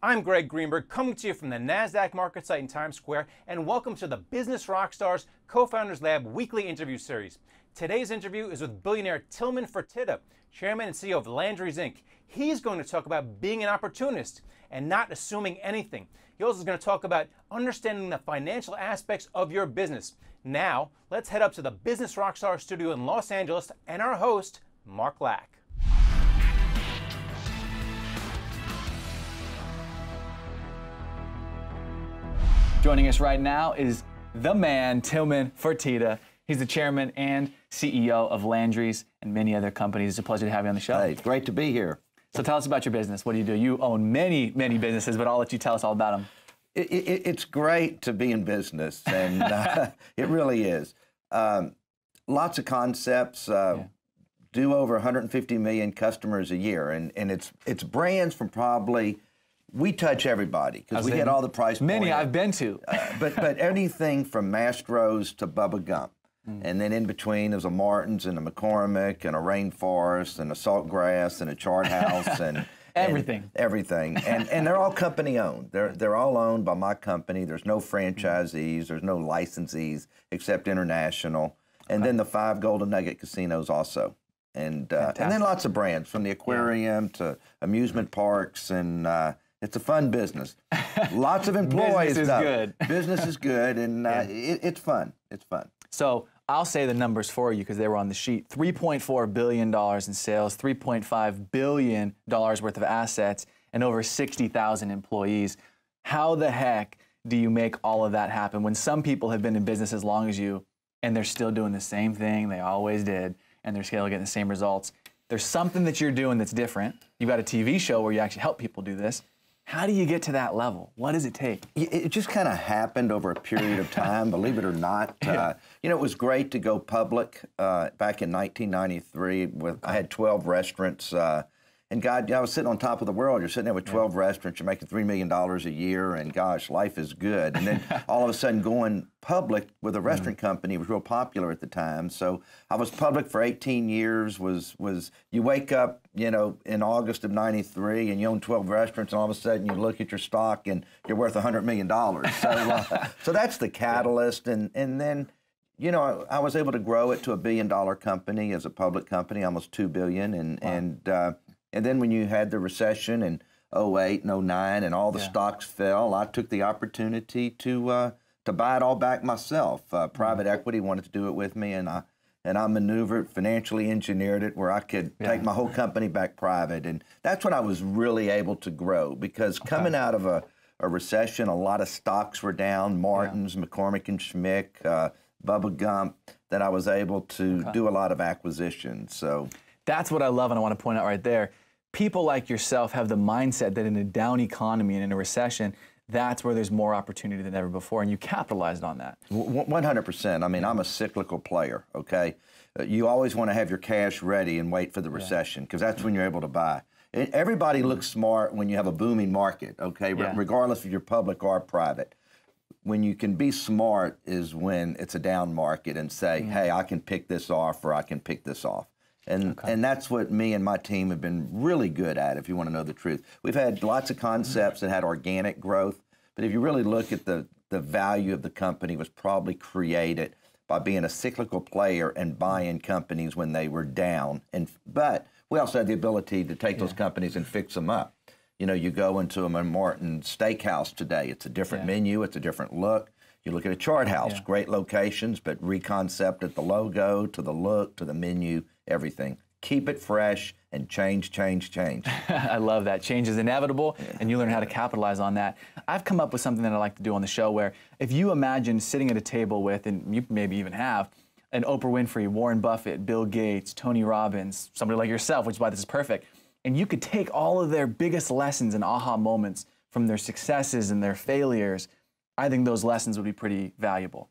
I'm Greg Greenberg, coming to you from the NASDAQ market site in Times Square, and welcome to the Business Rockstars Co Founders Lab weekly interview series. Today's interview is with billionaire Tillman Fertitta, chairman and CEO of Landry's Inc. He's going to talk about being an opportunist and not assuming anything. He also is going to talk about understanding the financial aspects of your business. Now, let's head up to the Business Rockstar studio in Los Angeles and our host, Mark Lack. Joining us right now is the man, Tillman Fertita. He's the chairman and CEO of Landry's and many other companies. It's a pleasure to have you on the show. Hey, it's great to be here. So tell us about your business. What do you do? You own many, many businesses, but I'll let you tell us all about them. It, it, it's great to be in business, and uh, it really is. Um, lots of concepts. Uh, yeah. Do over 150 million customers a year, and, and it's it's brands from probably we touch everybody because we get all the price. Many I've been to, uh, but but anything from Mastro's to Bubba Gump, mm. and then in between there's a Martins and a McCormick and a Rainforest and a Saltgrass and a Chart House and. everything. And everything. And and they're all company owned. They're they're all owned by my company. There's no franchisees, there's no licensees except international. And then the five Golden Nugget casinos also. And uh, and then lots of brands from the aquarium to amusement parks and uh, it's a fun business. Lots of employees. business is good. business is good, and uh, yeah. it, it's fun. It's fun. So I'll say the numbers for you because they were on the sheet. $3.4 billion in sales, $3.5 billion worth of assets, and over 60,000 employees. How the heck do you make all of that happen when some people have been in business as long as you and they're still doing the same thing they always did and they're still getting the same results? There's something that you're doing that's different. You've got a TV show where you actually help people do this. How do you get to that level? What does it take? It just kind of happened over a period of time, believe it or not. Uh, you know, it was great to go public uh, back in 1993. With I had 12 restaurants uh, and God, you know, I was sitting on top of the world. You're sitting there with 12 yeah. restaurants. You're making $3 million a year. And gosh, life is good. And then all of a sudden going public with a restaurant mm-hmm. company was real popular at the time. So I was public for 18 years was, was you wake up, you know, in August of 93 and you own 12 restaurants. And all of a sudden you look at your stock and you're worth $100 million. So, uh, so that's the catalyst. And, and then, you know, I, I was able to grow it to a billion dollar company as a public company, almost two billion, and wow. and uh, and then when you had the recession in 08 and 09 and all the yeah. stocks fell, I took the opportunity to uh, to buy it all back myself. Uh, mm-hmm. private mm-hmm. equity wanted to do it with me, and I and I maneuvered, financially engineered it where I could yeah. take my whole company back private. And that's when I was really able to grow because okay. coming out of a, a recession, a lot of stocks were down Martin's, yeah. McCormick and Schmick, uh, Bubba Gump, that I was able to okay. do a lot of acquisitions. So that's what I love and I want to point out right there. People like yourself have the mindset that in a down economy and in a recession, that's where there's more opportunity than ever before, and you capitalized on that. 100%. I mean, I'm a cyclical player, okay? Uh, you always want to have your cash ready and wait for the recession because yeah. that's when mm-hmm. you're able to buy. Everybody mm-hmm. looks smart when you have a booming market, okay? Yeah. Regardless if you're public or private. When you can be smart is when it's a down market and say, mm -hmm. hey, I can pick this off or I can pick this off. And, okay. and that's what me and my team have been really good at, if you want to know the truth. We've had lots of concepts that had organic growth, but if you really look at the, the value of the company was probably created by being a cyclical player and buying companies when they were down. And But we also had the ability to take yeah. those companies and fix them up. You know, you go into a Martin steakhouse today, it's a different yeah. menu, it's a different look. You look at a chart house, yeah. great locations, but reconcepted the logo to the look to the menu everything. Keep it fresh and change, change, change. I love that. Change is inevitable, yeah. and you learn how to capitalize on that. I've come up with something that I like to do on the show where if you imagine sitting at a table with, and you maybe even have, an Oprah Winfrey, Warren Buffett, Bill Gates, Tony Robbins, somebody like yourself, which is why this is perfect, and you could take all of their biggest lessons and aha moments from their successes and their failures, I think those lessons would be pretty valuable.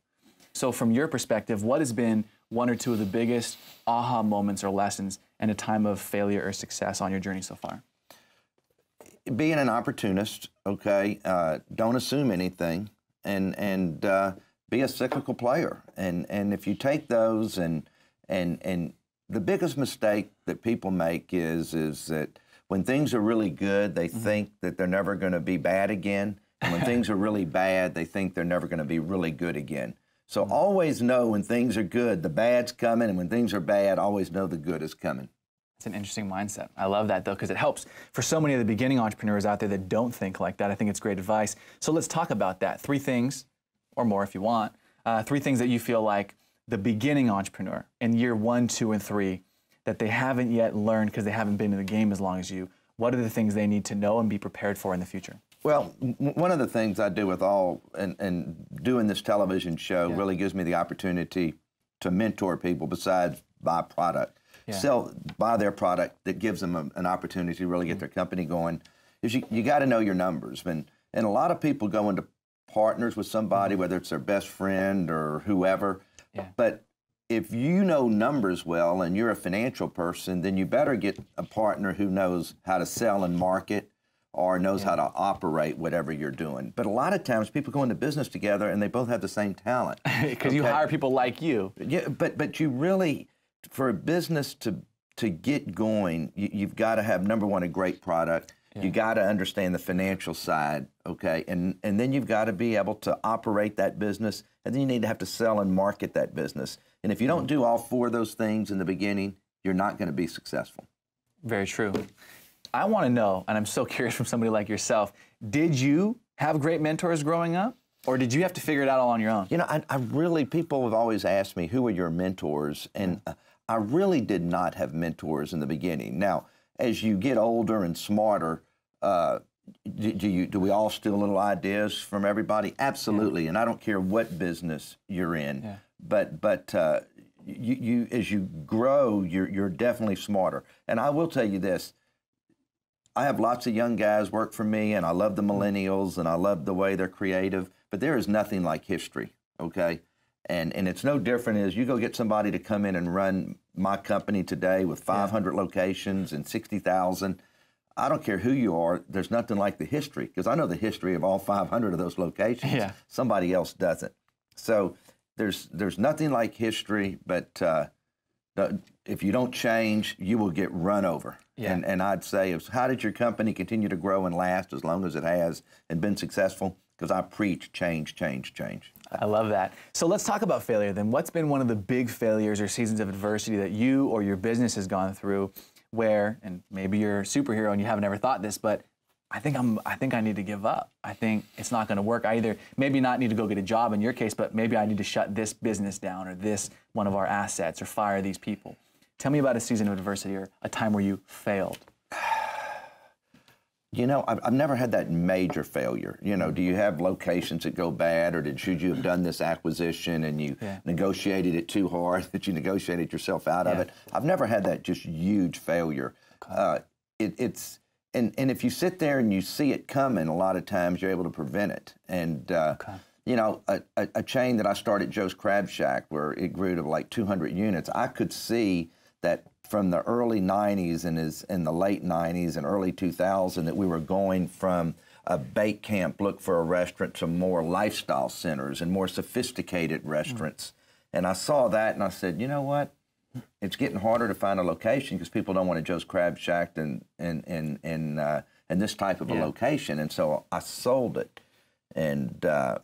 So, from your perspective, what has been one or two of the biggest aha moments or lessons in a time of failure or success on your journey so far? Being an opportunist, okay, uh, don't assume anything, and and uh, be a cyclical player. And and if you take those and and and the biggest mistake that people make is is that when things are really good, they mm -hmm. think that they're never going to be bad again. And when things are really bad, they think they're never going to be really good again. So mm. always know when things are good, the bad's coming, and when things are bad, always know the good is coming. It's an interesting mindset. I love that though, because it helps for so many of the beginning entrepreneurs out there that don't think like that. I think it's great advice. So let's talk about that. Three things, or more if you want, uh, three things that you feel like the beginning entrepreneur in year one, two, and three that they haven't yet learned because they haven't been in the game as long as you. What are the things they need to know and be prepared for in the future? Well, one of the things I do with all, and, and doing this television show yeah. really gives me the opportunity to mentor people besides buy product. Yeah. Sell, buy their product that gives them a, an opportunity to really get mm -hmm. their company going. Is you, you got to know your numbers. And, and a lot of people go into partners with somebody, mm -hmm. whether it's their best friend or whoever. Yeah. But if you know numbers well and you're a financial person, then you better get a partner who knows how to sell and market or knows yeah. how to operate whatever you're doing. But a lot of times people go into business together and they both have the same talent. Because okay? you hire people like you. Yeah, but but you really for a business to to get going, you, have got to have number one a great product. Yeah. You got to understand the financial side, okay, and and then you've got to be able to operate that business, and then you need to have to sell and market that business. And if you don't mm-hmm. do all four of those things in the beginning, you're not going to be successful. Very true. I want to know, and I'm so curious from somebody like yourself, did you have great mentors growing up? Or did you have to figure it out all on your own? You know, I, I really, people have always asked me, who were your mentors? And uh, I really did not have mentors in the beginning. Now, as you get older and smarter, uh, do, do, you do we all steal little ideas from everybody? Absolutely, yeah. and I don't care what business you're in, yeah. but but uh, you, you as you grow, you're you're definitely smarter. And I will tell you this: I have lots of young guys work for me, and I love the millennials, and I love the way they're creative. But there is nothing like history, okay? And and it's no different as you go get somebody to come in and run my company today with 500 yeah. locations and 60,000. I don't care who you are. There's nothing like the history because I know the history of all 500 of those locations. Yeah. Somebody else doesn't. So there's there's nothing like history, but uh, if you don't change, you will get run over. Yeah. And, and I'd say, how did your company continue to grow and last as long as it has and been successful? Because I preach change, change, change. I love that. So let's talk about failure then. What's been one of the big failures or seasons of adversity that you or your business has gone through where, and maybe you're a superhero and you haven't ever thought this, but I think I'm I think I need to give up. I think it's not going to work. I either maybe not need to go get a job in your case, but maybe I need to shut this business down or this one of our assets or fire these people. Tell me about a season of adversity or a time where you failed. You know, I've, I've never had that major failure. You know, do you have locations that go bad, or did should you have done this acquisition and you yeah. negotiated it too hard that you negotiated yourself out yeah. of it? I've never had that just huge failure. Uh, it, it's and and if you sit there and you see it coming, a lot of times you're able to prevent it. And uh, okay. you know, a, a, a, chain that I started, Joe's Crab Shack, where it grew to like 200 units, I could see that from the early 90s and is in the late 90s and early 2000 that we were going from a bake camp, look for a restaurant, to more lifestyle centers and more sophisticated mm. restaurants. Mm. And I saw that and I said, you know what? it's getting harder to find a location because people don't want to Joe's Crab Shack and and and and uh, and this type of yeah. a location. And so I sold it, and uh,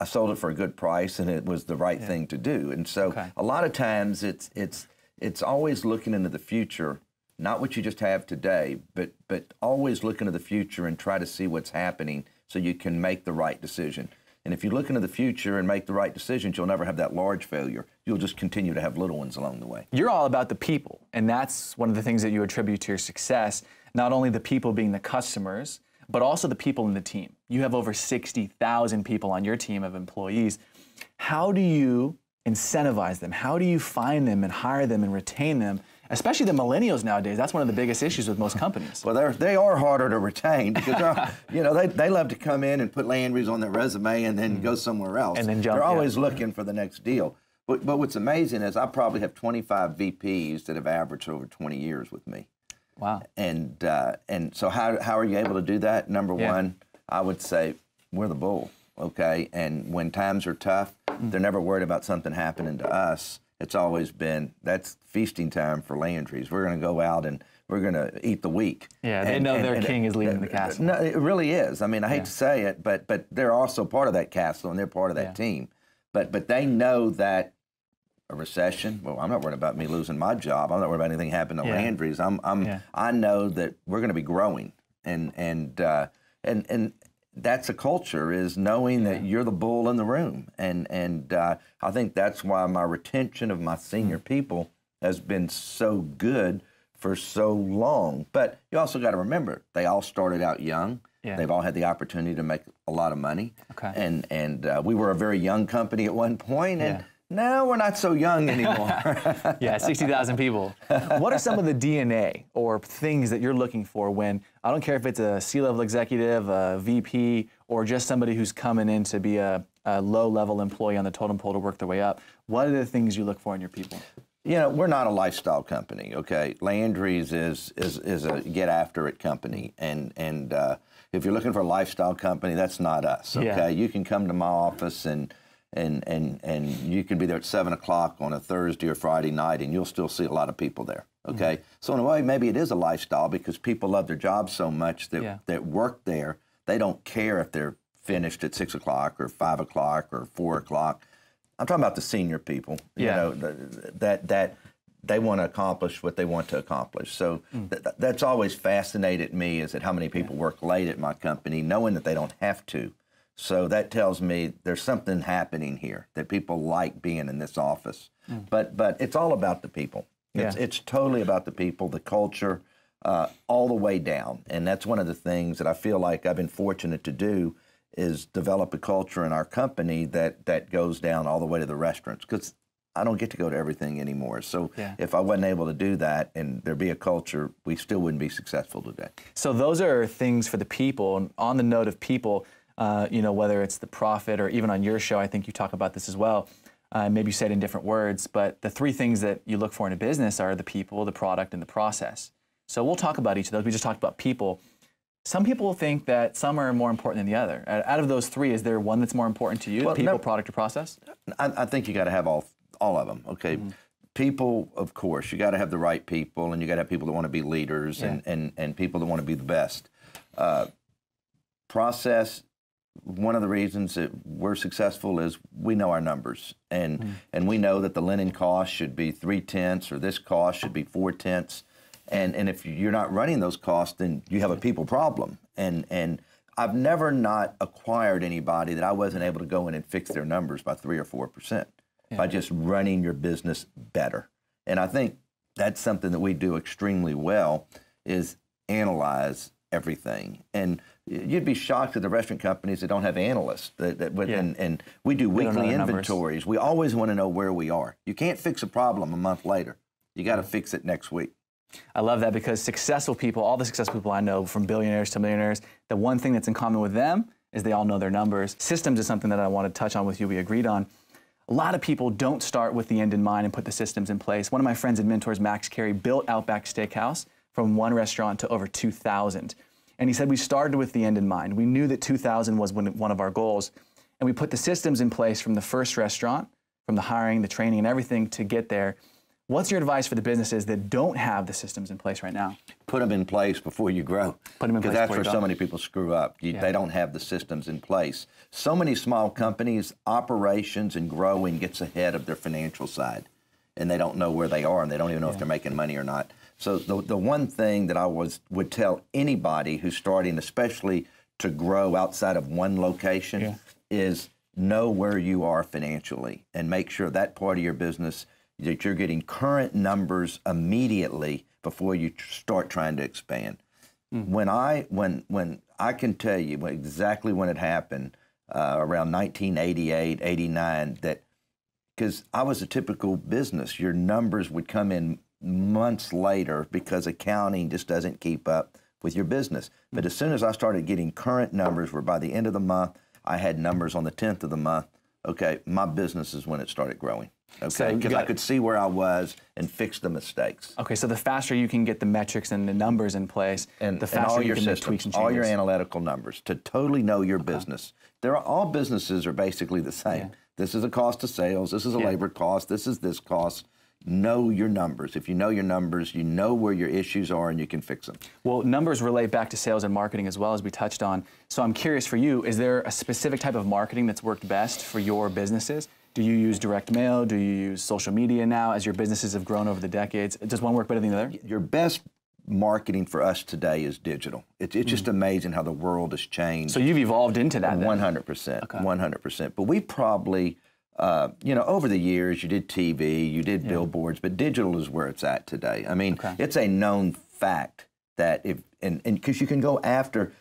I sold it for a good price, and it was the right yeah. thing to do. And so okay. a lot of times it's it's it's always looking into the future, not what you just have today, but but always looking to the future and try to see what's happening so you can make the right decision. And if you look into the future and make the right decisions, you'll never have that large failure. You'll just continue to have little ones along the way. You're all about the people. And that's one of the things that you attribute to your success. Not only the people being the customers, but also the people in the team. You have over 60,000 people on your team of employees. How do you incentivize them? How do you find them and hire them and retain them? especially the millennials nowadays. That's one of the biggest issues with most companies. well, they're, they are harder to retain because you know they, they love to come in and put Landry's on their resume and then mm. go mm-hmm. somewhere else. And then jump, They're always yeah. looking for the next deal. But, but what's amazing is I probably have 25 VPs that have averaged over 20 years with me. Wow. And uh, and so how, how are you able to do that? Number yeah. one, I would say we're the bull, okay? And when times are tough, mm. they're never worried about something happening to us it's always been that's feasting time for Landry's. We're going to go out and we're going to eat the week. Yeah, they and, know and, their and, king is leaving the uh, castle. No, it really is. I mean, I hate yeah. to say it, but but they're also part of that castle and they're part of that yeah. team. But but they know that a recession. Well, I'm not worried about me losing my job. I'm not worried about anything happening to yeah. Landry's. I'm I'm I know that we're going to be growing and and uh, and and that's a culture is knowing yeah. that you're the bull in the room and and uh, i think that's why my retention of my senior mm. people has been so good for so long but you also got to remember they all started out young yeah. they've all had the opportunity to make a lot of money okay. and and uh, we were a very young company at one point and yeah no, we're not so young anymore. yeah, 60,000 people. what are some of the DNA or things that you're looking for when, I don't care if it's a C level executive, a VP, or just somebody who's coming in to be a, a low level employee on the totem pole to work their way up? What are the things you look for in your people? You know, we're not a lifestyle company, okay? Landry's is, is, is a get after it company. And, and uh, if you're looking for a lifestyle company, that's not us, okay? Yeah. You can come to my office and and and and you can be there at seven o'clock on a Thursday or Friday night, and you'll still see a lot of people there. Mm-hmm. Okay, mm -hmm. so in a way, maybe it is a lifestyle because people love their jobs so much that yeah. that work there, they don't care if they're finished at six o'clock or five o'clock or four o'clock. I'm talking about the senior people. Yeah. You know that that they want to accomplish what they want to accomplish. So mm. th that's always fascinated me is that how many people yeah. work late at my company, knowing that they don't have to, so that tells me there's something happening here that people like being in this office. Mm. But but it's all about the people. It's yeah. it's totally about the people, the culture, uh, all the way down. And that's one of the things that I feel like I've been fortunate to do is develop a culture in our company that that goes down all the way to the restaurants because I don't get to go to everything anymore. So yeah. if I wasn't able to do that and there be a culture, we still wouldn't be successful today. So those are things for the people. And on the note of people, uh, you know, whether it's the prophet or even on your show, I think you talk about this as well. Uh, maybe you say it in different words, but the three things that you look for in a business are the people, the product, and the process. So we'll talk about each of those. We just talked about people. Some people think that some are more important than the other. Out of those three, is there one that's more important to you? Well, people, no, product, or process? I, I think you got to have all all of them. Okay. Mm -hmm people, of course, you got to have the right people, and you got to have people that want to be leaders, yeah. and, and and people that want to be the best. Uh, process one of the reasons that we're successful is we know our numbers, and mm. and we know that the linen cost should be three tenths or this cost should be four tenths, and and if you're not running those costs, then you have a people problem, and and. I've never not acquired anybody that I wasn't able to go in and fix their numbers by three or four percent by just running your business better. And I think that's something that we do extremely well is analyze everything. And you'd be shocked at the restaurant companies that don't have analysts. That, that yeah. and, and, we do we weekly inventories. We always want to know where we are. You can't fix a problem a month later. You got to fix it next week. I love that because successful people, all the successful people I know, from billionaires to millionaires, the one thing that's in common with them is they all know their numbers. Systems is something that I want to touch on with you. We agreed on. A lot of people don't start with the end in mind and put the systems in place. One of my friends and mentors, Max Carey, built Outback Steakhouse from one restaurant to over 2,000. And he said, we started with the end in mind. We knew that 2,000 was one of our goals. And we put the systems in place from the first restaurant, from the hiring, the training, and everything to get there. What's your advice for the businesses that don't have the systems in place right now? Put them in place before you grow. Put them in place. Because that's where so many people screw up. You, yeah. They don't have the systems in place. So many small companies, operations, and growing gets ahead of their financial side. And they don't know where they are and they don't even know yeah. if they're making money or not. So the, the one thing that I was would tell anybody who's starting, especially to grow outside of one location, yeah. is know where you are financially and make sure that part of your business that you're getting current numbers immediately before you start trying to expand. Mm. When I when when I can tell you exactly when it happened uh, around 1988, 89 that because I was a typical business. Your numbers would come in months later because accounting just doesn't keep up with your business. But as soon as I started getting current numbers, where by the end of the month, I had numbers on the 10th of the month, okay, my business is when it started growing. Okay, because so I could see where I was and fix the mistakes. Okay, so the faster you can get the metrics and the numbers in place, and, the faster and all you your can systems, tweaks and changes. all your analytical numbers to totally know your okay. business. There are all businesses are basically the same. Yeah. This is a cost of sales. This is a yeah. labor cost. This is this cost know your numbers. If you know your numbers, you know where your issues are and you can fix them. Well, numbers relate back to sales and marketing as well as we touched on. So I'm curious for you, is there a specific type of marketing that's worked best for your businesses? Do you use direct mail? Do you use social media now as your businesses have grown over the decades? Does one work better than the other? Your best marketing for us today is digital. It's, it's mm. just amazing how the world has changed. So you've evolved into that. One hundred percent, one hundred percent. But we probably uh, you know, over the years, you did TV, you did yeah. billboards, but digital is where it's at today. I mean, okay. it's a known fact that if and because you can go after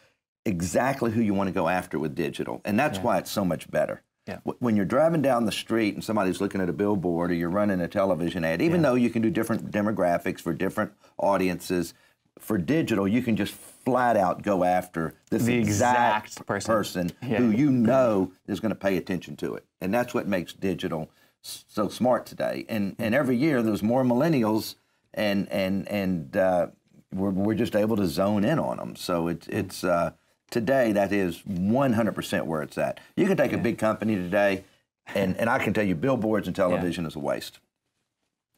exactly who you want to go after with digital, and that's yeah. why it's so much better. Yeah. When you're driving down the street and somebody's looking at a billboard or you're running a television ad, even yeah. though you can do different demographics for different audiences, for digital, you can just flat out go after this the exact, exact person, person yeah. who you know is going to pay attention to it. And that's what makes digital so smart today. And and every year there's more millennials, and and and uh, we're we're just able to zone in on them. So it's mm-hmm. it's uh, today that is 100% where it's at. You can take yeah. a big company today, and and I can tell you billboards and television yeah. is a waste.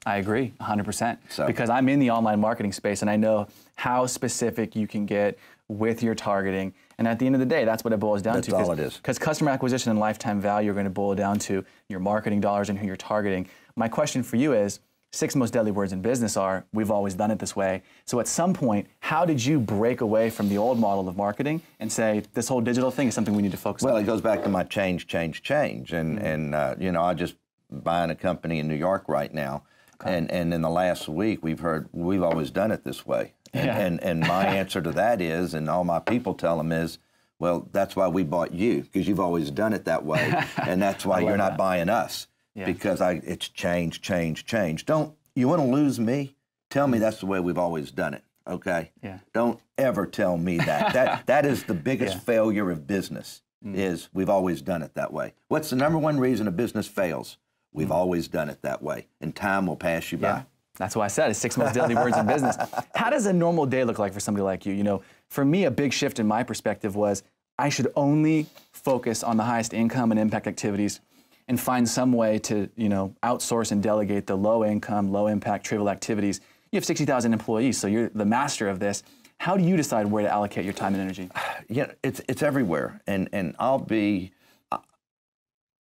I agree 100% so. because I'm in the online marketing space and I know how specific you can get with your targeting. And at the end of the day, that's what it boils down that's to. That's all it is. Because customer acquisition and lifetime value are going to boil down to your marketing dollars and who you're targeting. My question for you is six most deadly words in business are we've always done it this way. So at some point, how did you break away from the old model of marketing and say this whole digital thing is something we need to focus well, on? Well, it goes back to my change, change, change. And, mm -hmm. and uh, you know, I just buying a company in New York right now Okay. And and in the last week, we've heard we've always done it this way. And yeah. and, and my answer to that is, and all my people tell them is, well, that's why we bought you because you've always done it that way, and that's why you're not that. buying us yeah. because I it's change, change, change. Don't you want to lose me? Tell me mm. that's the way we've always done it. Okay. Yeah. Don't ever tell me that. that that is the biggest yeah. failure of business. Mm. Is we've always done it that way. What's the number one reason a business fails? We've mm. always done it that way, and time will pass you yeah. by. That's why I said it's six most deadly words in business. How does a normal day look like for somebody like you? You know, for me, a big shift in my perspective was I should only focus on the highest income and impact activities and find some way to, you know, outsource and delegate the low income, low impact, trivial activities. You have 60,000 employees, so you're the master of this. How do you decide where to allocate your time and energy? Yeah, it's, it's everywhere. And, and I'll be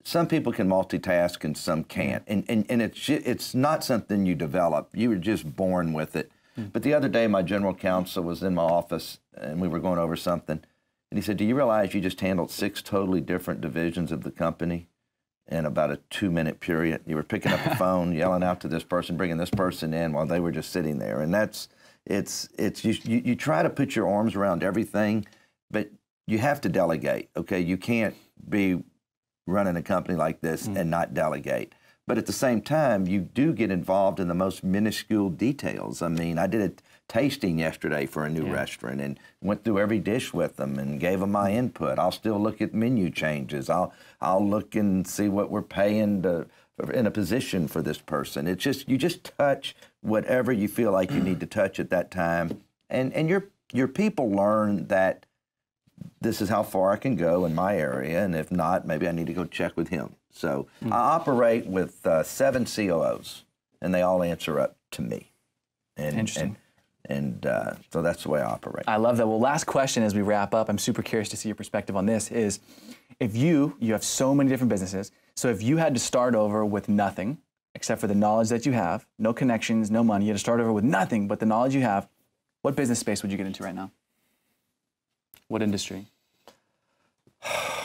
some people can multitask and some can't. And, and, and it's, it's not something you develop. You were just born with it. Mm. But the other day, my general counsel was in my office and we were going over something. And he said, Do you realize you just handled six totally different divisions of the company in about a two minute period? You were picking up the phone, yelling out to this person, bringing this person in while they were just sitting there. And that's, it's, it's, you, you, you try to put your arms around everything, but you have to delegate, okay? You can't be running a company like this mm. and not delegate. But at the same time, you do get involved in the most minuscule details. I mean, I did a tasting yesterday for a new yeah. restaurant and went through every dish with them and gave them my mm. input. I'll still look at menu changes. I'll I'll look and see what we're paying to, in a position for this person. It's just you just touch whatever you feel like you mm. need to touch at that time, and and your your people learn that this is how far I can go in my area, and if not, maybe I need to go check with him. So mm I operate with uh, seven COOs, and they all answer up to me. And, Interesting. And, and uh, so that's the way I operate. I love that. Well, last question as we wrap up, I'm super curious to see your perspective on this. Is if you you have so many different businesses, so if you had to start over with nothing except for the knowledge that you have, no connections, no money, you had to start over with nothing but the knowledge you have, what business space would you get into right now? What industry?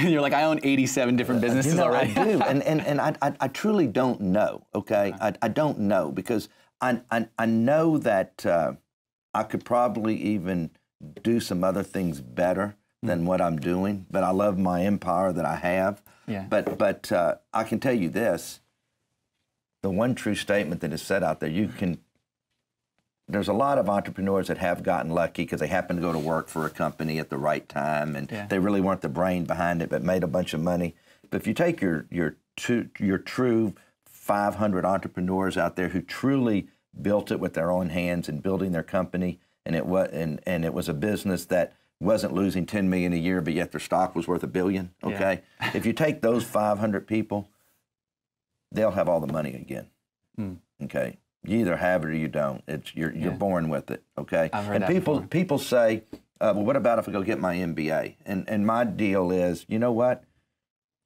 You're like, I own 87 different businesses you know, already. I do, and, and, and I, I, I truly don't know, okay? I, I don't know because I, I, I know that uh, I could probably even do some other things better hmm. than what I'm doing, but I love my empire that I have. Yeah. But but uh, I can tell you this: the one true statement that is said out there, you can there's a lot of entrepreneurs that have gotten lucky because they happen to go to work for a company at the right time and yeah. they really weren't the brain behind it but made a bunch of money. But if you take your your two, your true 500 entrepreneurs out there who truly built it with their own hands and building their company and it was and, and it was a business that wasn't losing 10 million a year but yet their stock was worth a billion, okay? Yeah. if you take those 500 people, they'll have all the money again. Mm. Okay? you either have it or you don't. It's you're you're yeah. born with it. Okay. I've heard and that people before. people say, uh, well, what about if I go get my MBA? And and my deal is, you know what?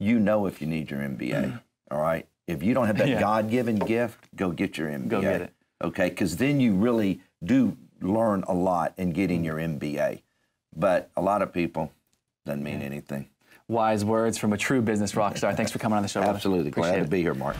You know if you need your MBA. Mm. All right. If you don't have that yeah. God given gift, go get your MBA. Go get it. Okay, because then you really do learn a lot in getting mm. your MBA. But a lot of people doesn't mean yeah. anything. Wise words from a true business rock star. Thanks for coming on the show. Absolutely. Glad it. to be here, Mark.